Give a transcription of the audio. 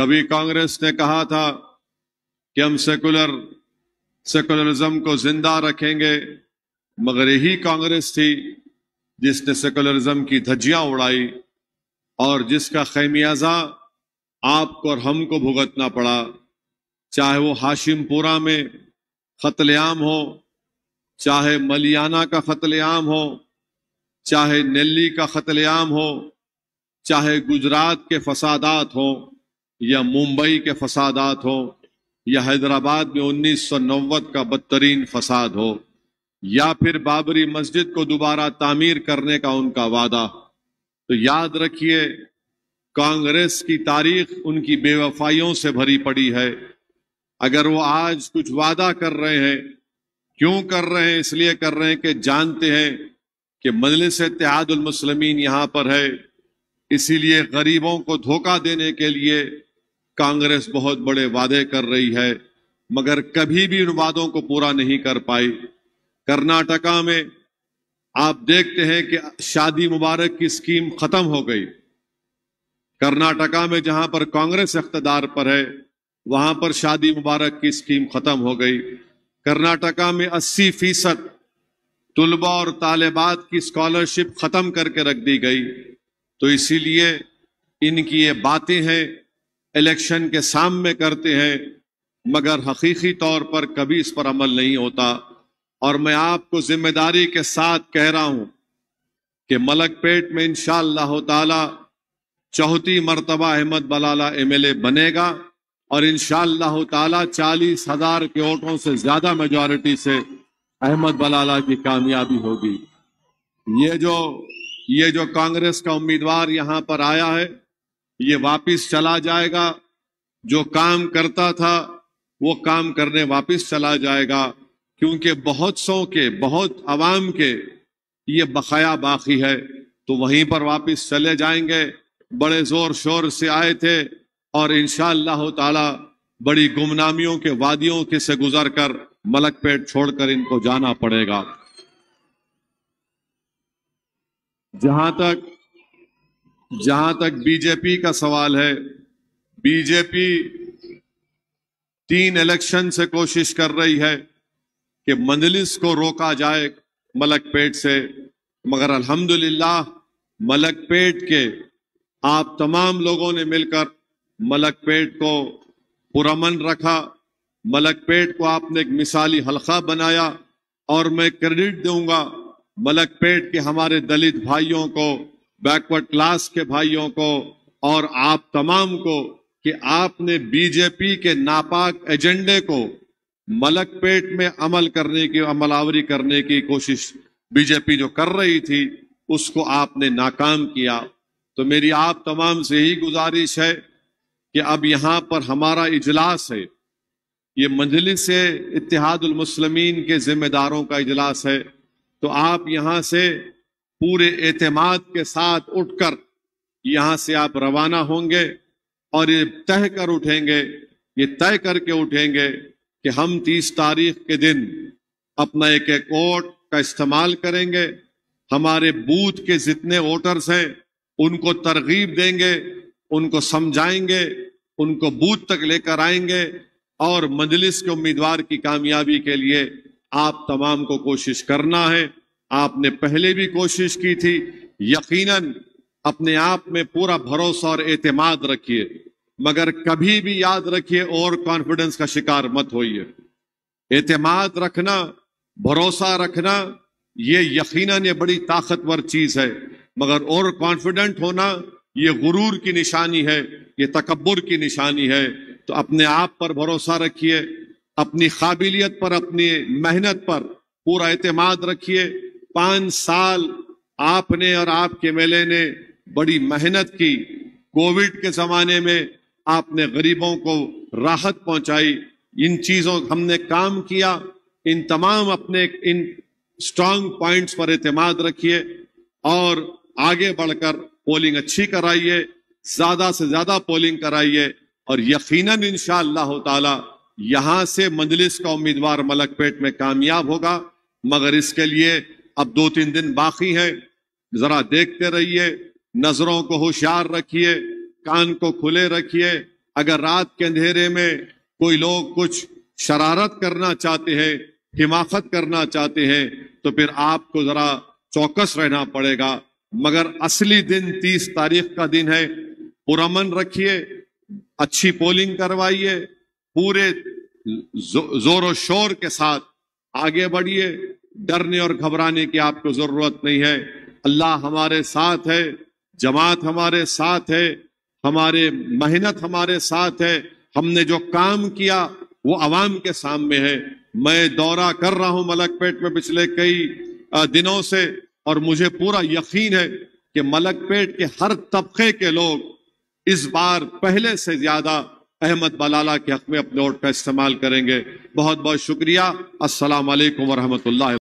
कभी कांग्रेस ने कहा था कि हम सेकुलर सेकुलरिज्म को जिंदा रखेंगे मगर यही कांग्रेस थी जिसने सेकुलरिज्म की धज्जियां उड़ाई और जिसका खैमियाजा आपको और हमको भुगतना पड़ा चाहे वो हाशिमपुरा में खतलेआम हो चाहे मलियाना का खतलेआम हो चाहे नेल्ली का खतलेआम हो चाहे गुजरात के फसादात हों या मुंबई के फसादात हो या हैदराबाद में उन्नीस सौ का बदतरीन फसाद हो या फिर बाबरी मस्जिद को दोबारा तामीर करने का उनका वादा तो याद रखिए कांग्रेस की तारीख उनकी बेवफाइयों से भरी पड़ी है अगर वो आज कुछ वादा कर रहे हैं क्यों कर रहे हैं इसलिए कर रहे हैं कि जानते हैं कि मजलिस इतिहादुलमसलमिन यहाँ पर है इसीलिए गरीबों को धोखा देने के लिए कांग्रेस बहुत बड़े वादे कर रही है मगर कभी भी उन वादों को पूरा नहीं कर पाई कर्नाटका में आप देखते हैं कि शादी मुबारक की स्कीम खत्म हो गई कर्नाटका में जहां पर कांग्रेस अख्तदार पर है वहां पर शादी मुबारक की स्कीम खत्म हो गई कर्नाटका में 80 फीसद तलबा और तालिबात की स्कॉलरशिप खत्म करके रख दी गई तो इसीलिए इनकी ये बातें हैं इलेक्शन के सामने करते हैं मगर हकीकी तौर पर कभी इस पर अमल नहीं होता और मैं आपको जिम्मेदारी के साथ कह रहा हूं कि मलकपेट में इंशाला ताला चौथी मरतबा अहमद बलाला एमएलए बनेगा और इन ताला चालीस हजार के वोटों से ज्यादा मेजोरिटी से अहमद बलाला की कामयाबी होगी ये जो ये जो कांग्रेस का उम्मीदवार यहां पर आया है ये वापस चला जाएगा जो काम करता था वो काम करने वापस चला जाएगा क्योंकि बहुत सौ के बहुत आवाम के ये बकाया बाकी है तो वहीं पर वापस चले जाएंगे बड़े जोर शोर से आए थे और इन ताला बड़ी गुमनामियों के वादियों के से गुजर कर मलक पेट छोड़कर इनको जाना पड़ेगा जहां तक जहां तक बीजेपी का सवाल है बीजेपी तीन इलेक्शन से कोशिश कर रही है कि मंजलिस को रोका जाए मलकपेट से मगर अल्हम्दुलिल्लाह मलकपेट के आप तमाम लोगों ने मिलकर मलकपेट को पुरमन रखा मलकपेट को आपने एक मिसाली हलका बनाया और मैं क्रेडिट दूंगा मलकपेट के हमारे दलित भाइयों को बैकवर्ड क्लास के भाइयों को और आप तमाम को कि आपने बीजेपी के नापाक एजेंडे को मलकपेट में अमल करने की अमलावरी करने की कोशिश बीजेपी जो कर रही थी उसको आपने नाकाम किया तो मेरी आप तमाम से यही गुजारिश है कि अब यहाँ पर हमारा इजलास है ये मंजलिस इतिहादुल मुसलमीन के जिम्मेदारों का इजलास है तो आप यहाँ से पूरे एतमाद के साथ उठकर यहां से आप रवाना होंगे और ये तय कर उठेंगे ये तय करके उठेंगे कि हम तीस तारीख के दिन अपना एक एक वोट का इस्तेमाल करेंगे हमारे बूथ के जितने वोटर्स हैं उनको तरगीब देंगे उनको समझाएंगे उनको बूथ तक लेकर आएंगे और मजलिस के उम्मीदवार की कामयाबी के लिए आप तमाम को कोशिश करना है आपने पहले भी कोशिश की थी यकीनन अपने आप में पूरा भरोसा और एतमाद रखिए मगर कभी भी याद रखिए और कॉन्फिडेंस का शिकार मत होइए एतमाद रखना भरोसा रखना ये यकीनन ये बड़ी ताकतवर चीज है मगर और कॉन्फिडेंट होना ये गुरूर की निशानी है ये तकबर की निशानी है तो अपने आप पर भरोसा रखिए अपनी काबिलियत पर अपनी मेहनत पर पूरा एतमाद रखिए पांच साल आपने और आपके एमएलए ने बड़ी मेहनत की कोविड के जमाने में आपने गरीबों को राहत पहुंचाई इन चीजों हमने काम किया इन तमाम अपने इन स्ट्रांग पॉइंट्स पर एतमाद रखिए और आगे बढ़कर पोलिंग अच्छी कराइए ज्यादा से ज्यादा पोलिंग कराइए और यकीनन इन शह यहां से मंजलिस का उम्मीदवार मलकपेट में कामयाब होगा मगर इसके लिए अब दो तीन दिन बाकी हैं जरा देखते रहिए नजरों को होशियार रखिए कान को खुले रखिए अगर रात के अंधेरे में कोई लोग कुछ शरारत करना चाहते हैं हिमाकत करना चाहते हैं तो फिर आपको जरा चौकस रहना पड़ेगा मगर असली दिन तीस तारीख का दिन है पुरमन रखिए अच्छी पोलिंग करवाइए पूरे जोर शोर के साथ आगे बढ़िए डरने और घबराने की आपको जरूरत नहीं है अल्लाह हमारे साथ है जमात हमारे साथ है हमारे मेहनत हमारे साथ है हमने जो काम किया वो आवाम के सामने है मैं दौरा कर रहा हूं मलकपेट में पिछले कई दिनों से और मुझे पूरा यकीन है कि मलकपेट के हर तबके के लोग इस बार पहले से ज्यादा अहमद बलाला के हक में अपने वोट का इस्तेमाल करेंगे बहुत बहुत शुक्रिया असलकम ला